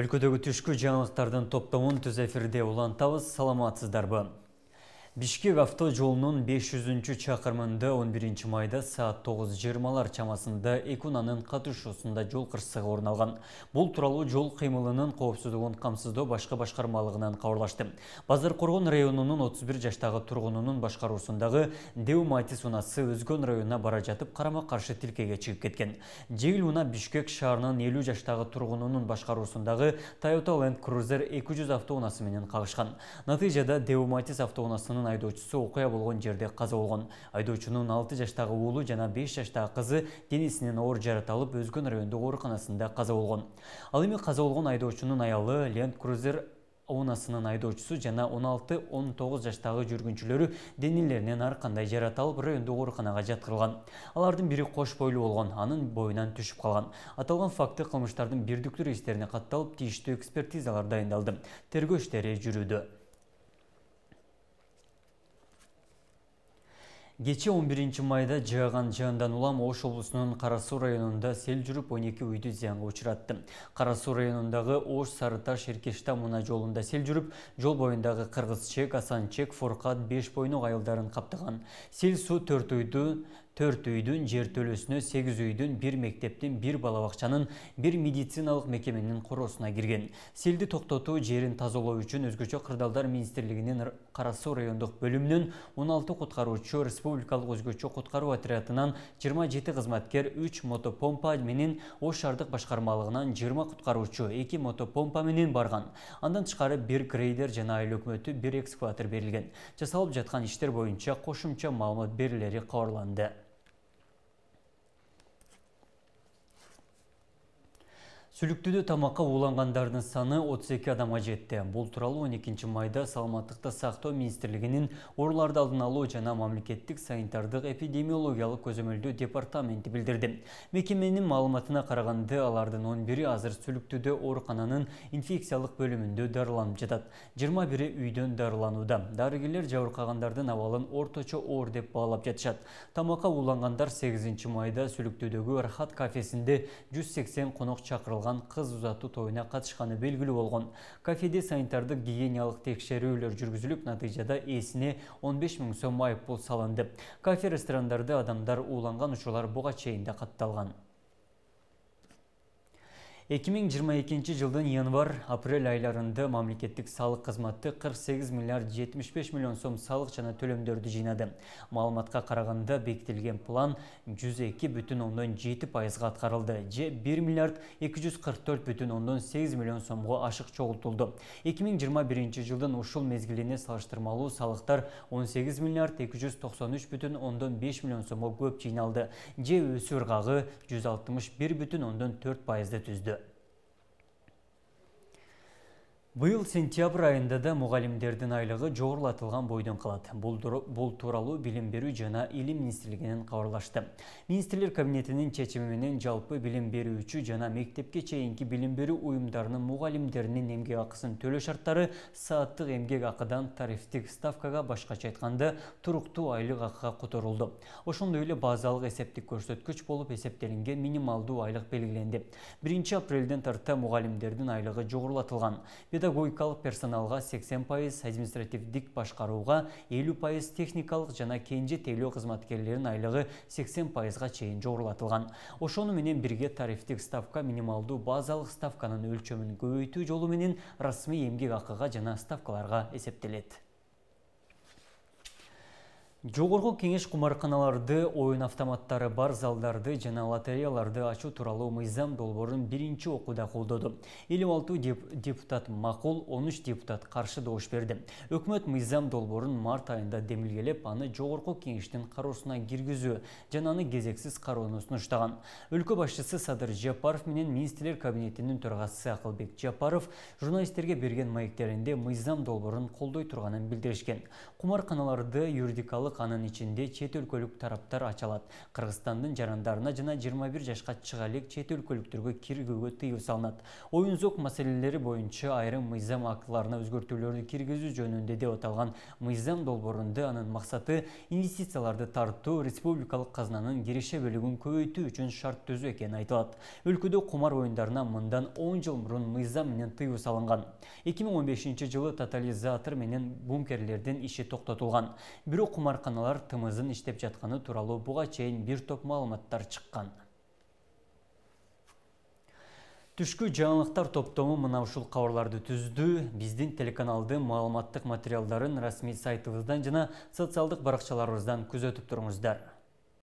өлкөдөгү түшкү жаңылыктардын топтомун түз эфирде улантабыз саламатсыздарбы бишкек авто жолунун 500 чакырымында 11 майда саат 9:20лар чамасында экунанын катышуусунда жол кырсыгы орун алган бул тууралуу жол кыймылынын коопсуздугун камсыздоо башкы башкармалыгынан кабарлашты базар коргон районунун 31 жаштагы тургунунун башкаруусундагы дeu матис унаасы өзгөн районуна бара жатып карама каршы тилкеге чыгып кеткен Жеңил уна бишкек шаарынын 50 жаштагы тургунунун башкаруусундагы toyota land cruiser 200 автоунаасы менен кагышкан натыйжада Деу матис автоунаасынын айдоочусу окуя болгон жерде каза болгон айдоочунун алты жаштагы уулу жана беш жаштагы кызы денесинен оор жарат алып өзгөн райондук ооруканасында каза болгон ал эми каза болгон айдоочунун аялы lend cruiser унасынын айдоочусу жана он алты он тогуз жаштагы жүргүнчүлөрү денелеринен ар кандай жарат алып райондук ооруканага жаткырылган алардын бири кош бойлуу болгон анын боюнан түшүп калган аталган факты кылмыштардын бирдиктүү рестерине катталып тийиштүү экспертизалар дайындалды тергөө иштери жүрүүдө кечэ он биринчи майда жааган жаандан улам ош облусунун кара суу районунда сел жүрүп он эки үйдү зыянга учуратты кара суу районундагы ош сарыташ эркешта муна жолунда сел жүрүп жол боюндагы кыргыз чек асан чек фуркат беш бойнок айылдарын каптаган сел суу төрт үйдү төрт үйдүн жер сегиз үйдүн бир мектептин бир бала бакчанын бир медициналық мекеменин короосуна кирген селди токтотуу жерин тазалоо үчүн өзгөчө кырдаалдар министрлигинин кара суу райондук бөлүмүнөн он алты куткаруучу республикалык өзгөчө куткаруу отрядынан жыйырма жети кызматкер үч мотопомпа менен ош шаардык башкармалыгынан жыйырма куткаруучу эки мотопомпа менен барган андан тышкары бир грейдер жана айыл өкмөтү бир экскаватор берилген жасалып жаткан иштер боюнча кошумча маалымат берилери кабарланды Сүліктіде тамаққа уланғандардың саны 32 адамға жетті. Бұл туралы 12 майда саламаттықты сақтау министрлигинин орларды алдын алу жана мамлекеттік санитардық эпидемиологиялық көзөмөлдөө департаменті білдірді. Мекеменің маалыматына қарағанды алардың 11-і азыр сүліктіде орқананың инфекциялық бөлүмүндө дарыланып жатат. 21-і үйден дарылануда. Дарыгерлер жауырқағандардың абалын орточо оор деп баалап жатышат. Тамаққа уланғандар 8 майда сүліктідегі рахат кафесінде 180 қонақ чакырылган аталған қыз ұзату тойына қатысқаны белгілі болған кафеде гиенялық текшері тексерулер жүргізіліп нәтижеде есіне 15 сөм сом бұл салынды кафе ресторандарды адамдар уланған ұшылар бұға чейінде қатталған 2022 жылдың январ апрель айларында мамлекеттік салық қызматты 48 миллиард 75 миллион сом салық жана төлемдерді жинады. Малыматқа қарағанда бекітілген план 102 бүтін ондан 7 пайызға атқарылды. Же 1 миллиард 244 бүтін ондан 8 миллион сомға ашық чоғылтылды. 2021 жылдың ұшыл мезгіліне салыштырмалу салықтар 18 миллиард 293 бүтін ондан 5 миллион сомға көп жиналды. Же өсі ұрғағы 161 бүтін ондан 4 пайызды түзді. Бұл сентябрь айында да мұғалімдердің айлығы жоғарылатылған бойдың қалады. Бұл, бұл туралы білім беру жана илім министрлігінен қабарлашты. Министрлер кабинетінің шешімімен жалпы білім беру үші жана мектепке чейінки білім беру ұйымдарының мұғалімдерінің емге ақысын төлө шарттары сааттық емгек ақыдан тарифтік ставкаға басқаша айтқанда тұрықты айлық ақыға қотырылды. Ошондой эле базалық эсептик көрсөткүч болып эсептелинген минималдуу айлық белгиленди. 1 апрелден тарта мұғалімдердің айлығы жоғарылатылған. педагогикалык персоналга сексен пайыз административдик башкарууга элүү пайыз техникалык жана кенже тейлөө кызматкерлеринин айлыгы сексен пайызга чейин жогорулатылган ошону менен бирге тарифтик ставка минималдуу базалык ставканын өлчөмүн көбөйтүү жолу менен расмий эмгек акыга жана ставкаларга эсептелет жогорку кеңеш кумарканаларды ойын автоматтары бар залдарды жана лотереяларды ачуу тууралуу мыйзам долбоорун биринчи окууда колдоду элүү алты депутат макул он депутат каршы добуш берді. өкмөт мыйзам долбоорун март айында демилгелеп аны жогорку кеңештин кароосуна киргизүү жана аны кезексиз кароону сунуштаган өлкө башчысы садыр жапаров менен министрлер кабинетинин төрагасы акылбек жапаров журналисттерге берген маектеринде мыйзам долбоорун колдой турганын билдиришкен кумарканаларды юридикалык жылдык анын ичинде чет өлкөлүк тараптар ачалат. кыргызстандын жарандарына жана 21 бир жашка чыга элек чет өлкөлүктөргө киргүүгө тыюу салынат оюн зоок маселелери боюнча айрым мыйзам актыларына өзгөртүүлөрдү киргизүү жөнүндө деп аталган мыйзам долбоорунда анын максаты инвестицияларды тартуу республикалык казнанын киреше бөлүгүн көбөйтүү үчүн шарт түзүү экени айтылат өлкөдө кумар оюндарына мындан 10 жыл мурун мыйзам менен тыюу салынган 2015 жылы тотализатор менен бункерлердин иши токтотулган бирок кумар жатақханалар тымызын іштеп жатқаны туралы бұға чейін бір топ маалыматтар шыққан. Түшкі жаңылыктар топтомы мұнаушыл қауырларды түзді. түздү телеканалды телеканалдын материалдарын материалдарын расмий сайтыбыздан жана социалдык баракчаларыбыздан өтіп тұрыңыздар.